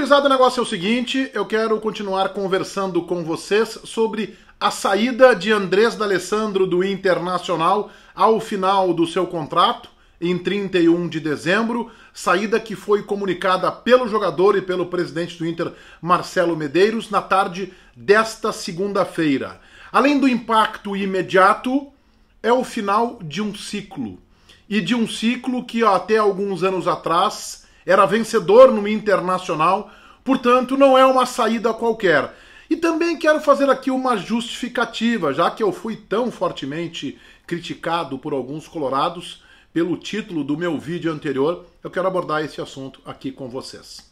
Gurizada, o negócio é o seguinte: eu quero continuar conversando com vocês sobre a saída de Andrés D'Alessandro do Internacional ao final do seu contrato, em 31 de dezembro. Saída que foi comunicada pelo jogador e pelo presidente do Inter, Marcelo Medeiros, na tarde desta segunda-feira. Além do impacto imediato, é o final de um ciclo. E de um ciclo que ó, até alguns anos atrás era vencedor no Internacional, portanto, não é uma saída qualquer. E também quero fazer aqui uma justificativa, já que eu fui tão fortemente criticado por alguns colorados pelo título do meu vídeo anterior, eu quero abordar esse assunto aqui com vocês.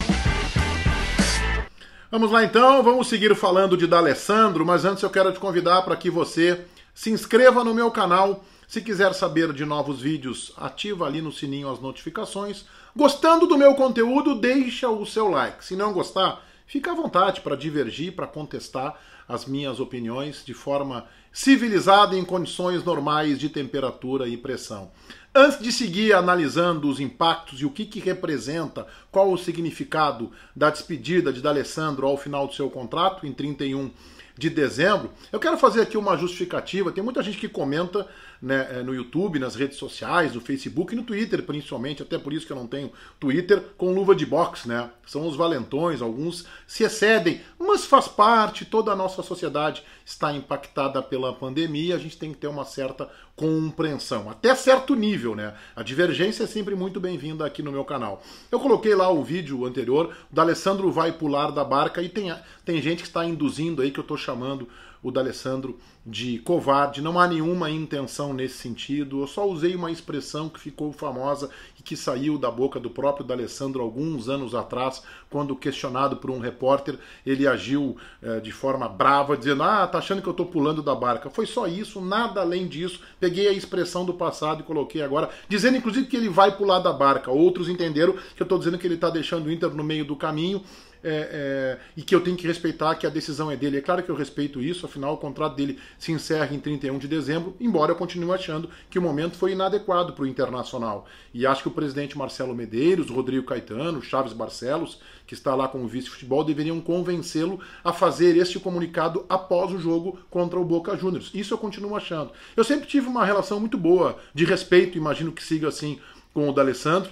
Vamos lá então, vamos seguir falando de D'Alessandro, mas antes eu quero te convidar para que você se inscreva no meu canal se quiser saber de novos vídeos, ativa ali no sininho as notificações. Gostando do meu conteúdo, deixa o seu like. Se não gostar, fica à vontade para divergir, para contestar as minhas opiniões de forma civilizada em condições normais de temperatura e pressão. Antes de seguir analisando os impactos e o que, que representa, qual o significado da despedida de D'Alessandro ao final do seu contrato, em 31 de dezembro, eu quero fazer aqui uma justificativa. Tem muita gente que comenta né, eh, no YouTube, nas redes sociais, no Facebook e no Twitter, principalmente, até por isso que eu não tenho Twitter, com luva de boxe, né? São os valentões, alguns se excedem, mas faz parte toda a nossa nossa sociedade está impactada pela pandemia, a gente tem que ter uma certa compreensão, até certo nível, né? A divergência é sempre muito bem-vinda aqui no meu canal. Eu coloquei lá o vídeo anterior, o D'Alessandro vai pular da barca e tem, tem gente que está induzindo aí que eu estou chamando o D'Alessandro de covarde. Não há nenhuma intenção nesse sentido. Eu só usei uma expressão que ficou famosa e que saiu da boca do próprio D'Alessandro alguns anos atrás, quando questionado por um repórter, ele agiu eh, de forma brava, dizendo: Ah, tá achando que eu tô pulando da barca. Foi só isso, nada além disso. Peguei a expressão do passado e coloquei agora, dizendo inclusive que ele vai pular da barca. Outros entenderam que eu estou dizendo que ele está deixando o Inter no meio do caminho é, é, e que eu tenho que respeitar que a decisão é dele. É claro que eu respeito isso, afinal o contrato dele se encerra em 31 de dezembro, embora eu continue achando que o momento foi inadequado para o Internacional. E acho que o presidente Marcelo Medeiros, Rodrigo Caetano, Chaves Barcelos, que está lá como vice-futebol, deveriam convencê-lo a fazer este comunicado após o jogo contra o Boca Juniors. Isso eu continuo achando. Eu sempre tive uma relação muito boa de respeito, imagino que siga assim com o D'Alessandro.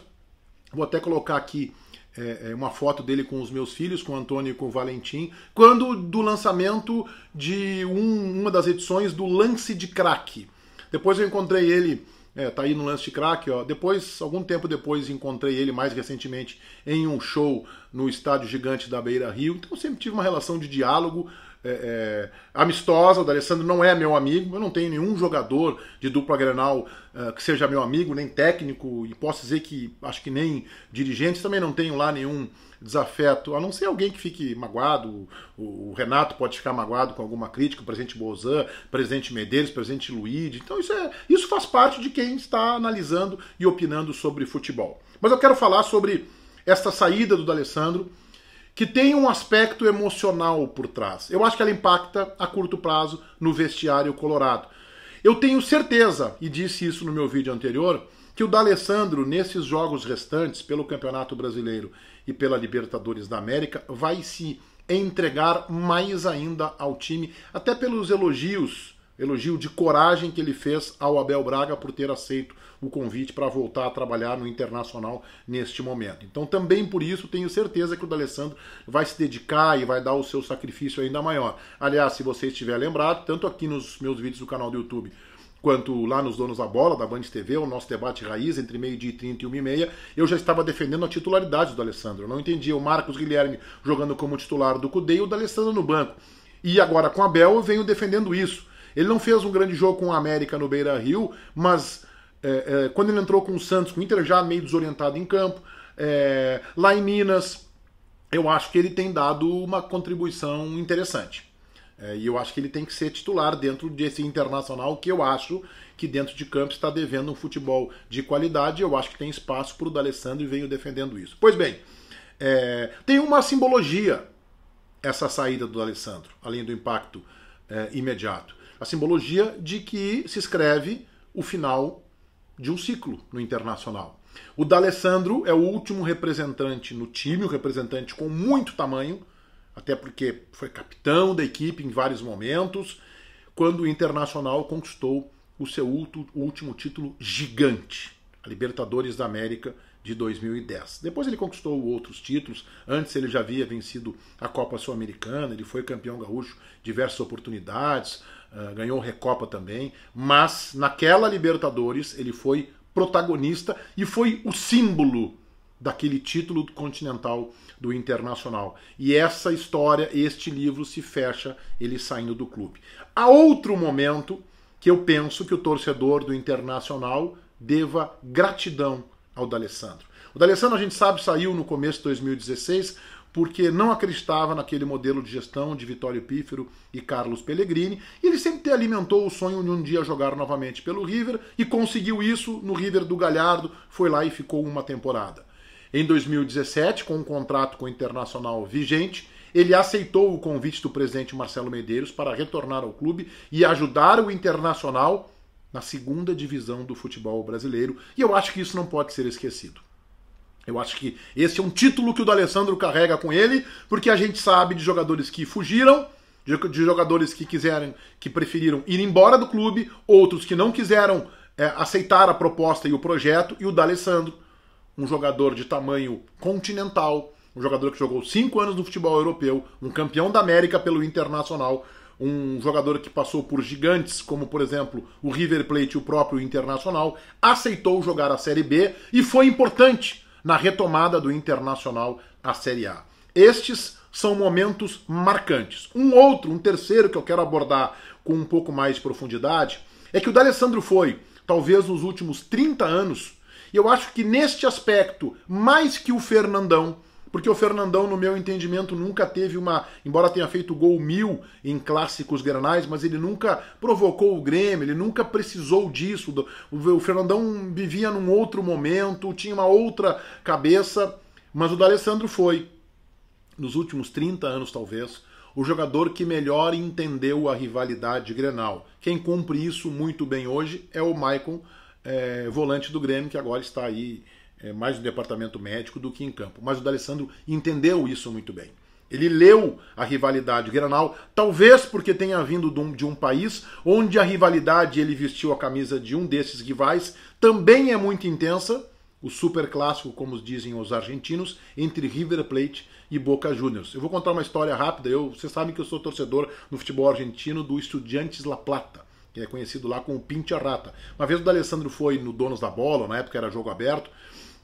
Vou até colocar aqui é, é, uma foto dele com os meus filhos, com o Antônio e com o Valentim, quando do lançamento de um, uma das edições do Lance de Crack. Depois eu encontrei ele, é, tá aí no Lance de Crack, ó. Depois, algum tempo depois, encontrei ele mais recentemente em um show no Estádio Gigante da Beira Rio. Então sempre tive uma relação de diálogo é, é, amistosa. O D'Alessandro não é meu amigo. Eu não tenho nenhum jogador de dupla Grenal uh, que seja meu amigo, nem técnico. E posso dizer que acho que nem dirigentes também não tenho lá nenhum desafeto, a não ser alguém que fique magoado. O, Renato pode ficar magoado com alguma crítica, o presidente Bozan, o presidente Medeiros, o presidente Luíde. Então isso, é, isso faz parte de quem está analisando e opinando sobre futebol. Mas eu quero falar sobre esta saída do D'Alessandro. Alessandro que tem um aspecto emocional por trás. Eu acho que ela impacta a curto prazo no vestiário colorado. Eu tenho certeza, e disse isso no meu vídeo anterior, que o D'Alessandro, nesses jogos restantes, pelo Campeonato Brasileiro e pela Libertadores da América, vai se entregar mais ainda ao time, até pelos elogios elogio de coragem que ele fez ao Abel Braga por ter aceito o convite para voltar a trabalhar no Internacional neste momento. Então também por isso tenho certeza que o D'Alessandro vai se dedicar e vai dar o seu sacrifício ainda maior. Aliás, se você estiver lembrado, tanto aqui nos meus vídeos do canal do YouTube quanto lá nos Donos da Bola, da Band TV, o nosso debate raiz entre meio-dia e 30 e 1 e meia, eu já estava defendendo a titularidade do Alessandro. Eu não entendia o Marcos Guilherme jogando como titular do Cudei e o D'Alessandro no banco. E agora com a Bel eu venho defendendo isso ele não fez um grande jogo com o América no Beira Rio, mas é, é, quando ele entrou com o Santos, com o Inter já meio desorientado em campo, é, lá em Minas, eu acho que ele tem dado uma contribuição interessante. É, e eu acho que ele tem que ser titular dentro desse internacional, que eu acho que dentro de campo está devendo um futebol de qualidade. Eu acho que tem espaço para o D'Alessandro e venho defendendo isso. Pois bem, é, tem uma simbologia essa saída do D'Alessandro, além do impacto é, imediato a simbologia de que se escreve o final de um ciclo no internacional. O D'Alessandro é o último representante no time, um representante com muito tamanho, até porque foi capitão da equipe em vários momentos, quando o Internacional conquistou o seu último título gigante, a Libertadores da América de 2010. Depois ele conquistou outros títulos, antes ele já havia vencido a Copa Sul-Americana, ele foi campeão gaúcho diversas oportunidades, ah, ganhou Recopa também, mas naquela Libertadores ele foi protagonista e foi o símbolo daquele título continental do Internacional. E essa história, este livro se fecha ele saindo do clube. Há outro momento que eu penso que o torcedor do Internacional deva gratidão ao D'Alessandro. O D'Alessandro, a gente sabe, saiu no começo de 2016 porque não acreditava naquele modelo de gestão de Vitório Pífero e Carlos Pellegrini. E ele sempre alimentou o sonho de um dia jogar novamente pelo River e conseguiu isso no River do Galhardo, foi lá e ficou uma temporada. Em 2017, com um contrato com o Internacional vigente, ele aceitou o convite do presidente Marcelo Medeiros para retornar ao clube e ajudar o Internacional na segunda divisão do futebol brasileiro, e eu acho que isso não pode ser esquecido. Eu acho que esse é um título que o D'Alessandro carrega com ele, porque a gente sabe de jogadores que fugiram, de, jogadores que quiseram, que preferiram ir embora do clube, outros que não quiseram é, aceitar a proposta e o projeto, e o D'Alessandro, um jogador de tamanho continental, um jogador que jogou cinco anos no futebol europeu, um campeão da América pelo Internacional, um jogador que passou por gigantes, como por exemplo o River Plate e o próprio Internacional, aceitou jogar a Série B e foi importante na retomada do Internacional à Série A. Estes são momentos marcantes. Um outro, um terceiro que eu quero abordar com um pouco mais de profundidade é que o D'Alessandro foi, talvez nos últimos 30 anos, e eu acho que neste aspecto, mais que o Fernandão, porque o Fernandão, no meu entendimento, nunca teve uma. Embora tenha feito gol mil em clássicos granais, mas ele nunca provocou o Grêmio, ele nunca precisou disso. O Fernandão vivia num outro momento, tinha uma outra cabeça, mas o D'Alessandro foi, nos últimos 30 anos talvez, o jogador que melhor entendeu a rivalidade grenal. Quem cumpre isso muito bem hoje é o Maicon, é, volante do Grêmio, que agora está aí é, mais no departamento médico do que em campo. Mas o D'Alessandro entendeu isso muito bem. Ele leu a rivalidade granal, talvez porque tenha vindo de um, de um, país onde a rivalidade ele vestiu a camisa de um desses rivais, também é muito intensa, o super clássico, como dizem os argentinos, entre River Plate e Boca Juniors. Eu vou contar uma história rápida. Eu, vocês sabem que eu sou torcedor no futebol argentino do Estudiantes La Plata que é conhecido lá como Pincha Rata. Uma vez o D'Alessandro foi no Donos da Bola, na época era jogo aberto,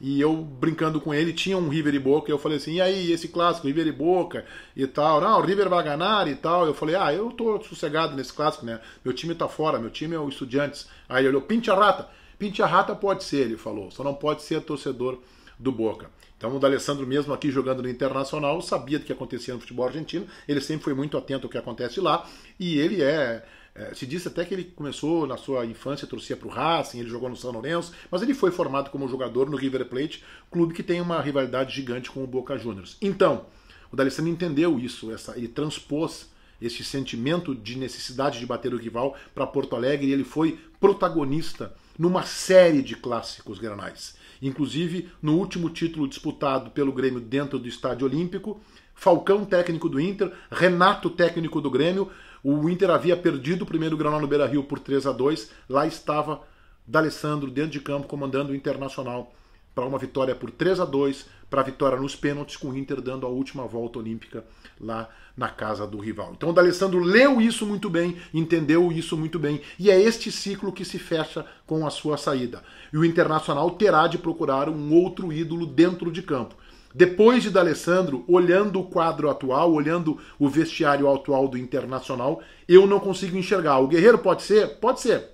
e eu brincando com ele, tinha um River e Boca, e eu falei assim: e aí, esse clássico, River e Boca e tal? Não, River vai ganhar e tal. Eu falei: ah, eu tô sossegado nesse clássico, né? Meu time tá fora, meu time é o Estudiantes. Aí ele olhou: pinte a rata. Pinte a rata pode ser, ele falou, só não pode ser torcedor do Boca. Então o D'Alessandro mesmo aqui jogando no Internacional sabia do que acontecia no futebol argentino, ele sempre foi muito atento ao que acontece lá e ele é é, se disse até que ele começou na sua infância, torcia para o Racing, ele jogou no São Lourenço, mas ele foi formado como jogador no River Plate, clube que tem uma rivalidade gigante com o Boca Juniors. Então, o D'Alessandro entendeu isso, essa, ele transpôs esse sentimento de necessidade de bater o rival para Porto Alegre e ele foi protagonista numa série de clássicos granais. Inclusive, no último título disputado pelo Grêmio dentro do Estádio Olímpico, Falcão técnico do Inter, Renato técnico do Grêmio, o Inter havia perdido o primeiro Granal no Beira-Rio por 3 a 2. Lá estava D'Alessandro dentro de campo comandando o Internacional para uma vitória por 3 a 2, para a vitória nos pênaltis com o Inter dando a última volta olímpica lá na casa do rival. Então o D'Alessandro leu isso muito bem, entendeu isso muito bem, e é este ciclo que se fecha com a sua saída. E o Internacional terá de procurar um outro ídolo dentro de campo. Depois de D'Alessandro, olhando o quadro atual, olhando o vestiário atual do Internacional, eu não consigo enxergar. O Guerreiro pode ser? Pode ser.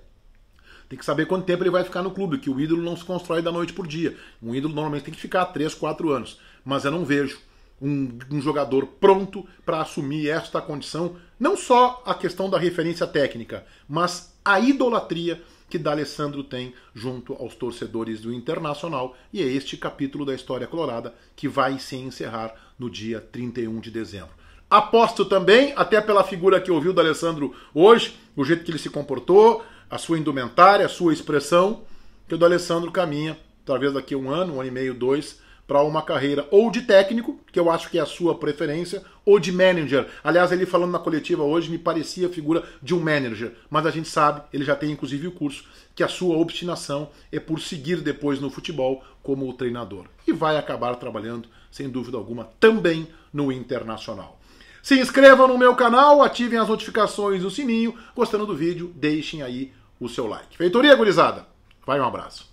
Tem que saber quanto tempo ele vai ficar no clube, que o ídolo não se constrói da noite por dia. Um ídolo normalmente tem que ficar 3, 4 anos. Mas eu não vejo um, um jogador pronto para assumir esta condição, não só a questão da referência técnica, mas a idolatria que D'Alessandro tem junto aos torcedores do Internacional, e é este capítulo da história colorada que vai se encerrar no dia 31 de dezembro. Aposto também, até pela figura que ouviu D'Alessandro hoje, o jeito que ele se comportou, a sua indumentária, a sua expressão, que o D'Alessandro caminha, talvez daqui a um ano, um ano e meio, dois, para uma carreira ou de técnico, que eu acho que é a sua preferência, ou de manager. Aliás, ele falando na coletiva hoje me parecia a figura de um manager, mas a gente sabe, ele já tem inclusive o curso, que a sua obstinação é por seguir depois no futebol como treinador. E vai acabar trabalhando, sem dúvida alguma, também no internacional. Se inscrevam no meu canal, ativem as notificações o sininho. Gostando do vídeo, deixem aí o seu like. Feitoria, gurizada! Vai, um abraço.